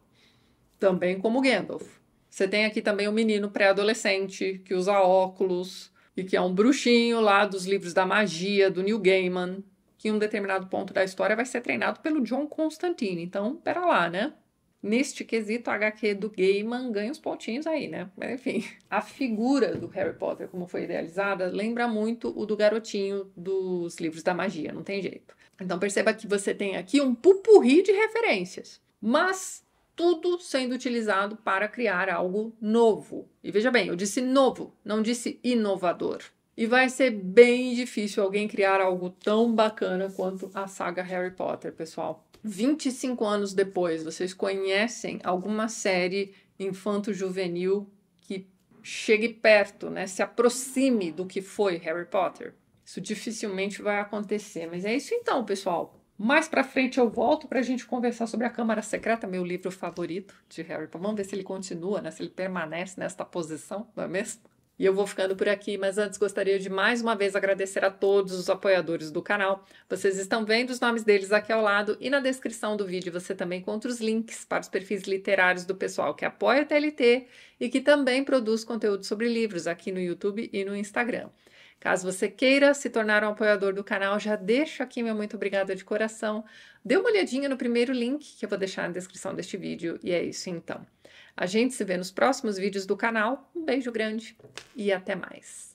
Também como o Gandalf. Você tem aqui também o um menino pré-adolescente que usa óculos e que é um bruxinho lá dos livros da magia do Neil Gaiman, que em um determinado ponto da história vai ser treinado pelo John Constantine. Então, pera lá, né? Neste quesito, a HQ do Gaiman ganha os pontinhos aí, né? Mas enfim, a figura do Harry Potter, como foi idealizada, lembra muito o do garotinho dos livros da magia, não tem jeito. Então perceba que você tem aqui um pupurri de referências, mas tudo sendo utilizado para criar algo novo. E veja bem, eu disse novo, não disse inovador. E vai ser bem difícil alguém criar algo tão bacana quanto a saga Harry Potter, pessoal. 25 anos depois, vocês conhecem alguma série infanto-juvenil que chegue perto, né? Se aproxime do que foi Harry Potter? Isso dificilmente vai acontecer, mas é isso então, pessoal. Mais para frente eu volto para a gente conversar sobre a Câmara Secreta, meu livro favorito de Harry Potter. Vamos ver se ele continua, né? Se ele permanece nesta posição, não é mesmo? E eu vou ficando por aqui, mas antes gostaria de mais uma vez agradecer a todos os apoiadores do canal. Vocês estão vendo os nomes deles aqui ao lado e na descrição do vídeo você também encontra os links para os perfis literários do pessoal que apoia a TLT e que também produz conteúdo sobre livros aqui no YouTube e no Instagram. Caso você queira se tornar um apoiador do canal, já deixo aqui meu muito obrigada de coração. Dê uma olhadinha no primeiro link que eu vou deixar na descrição deste vídeo. E é isso então. A gente se vê nos próximos vídeos do canal. Um beijo grande e até mais.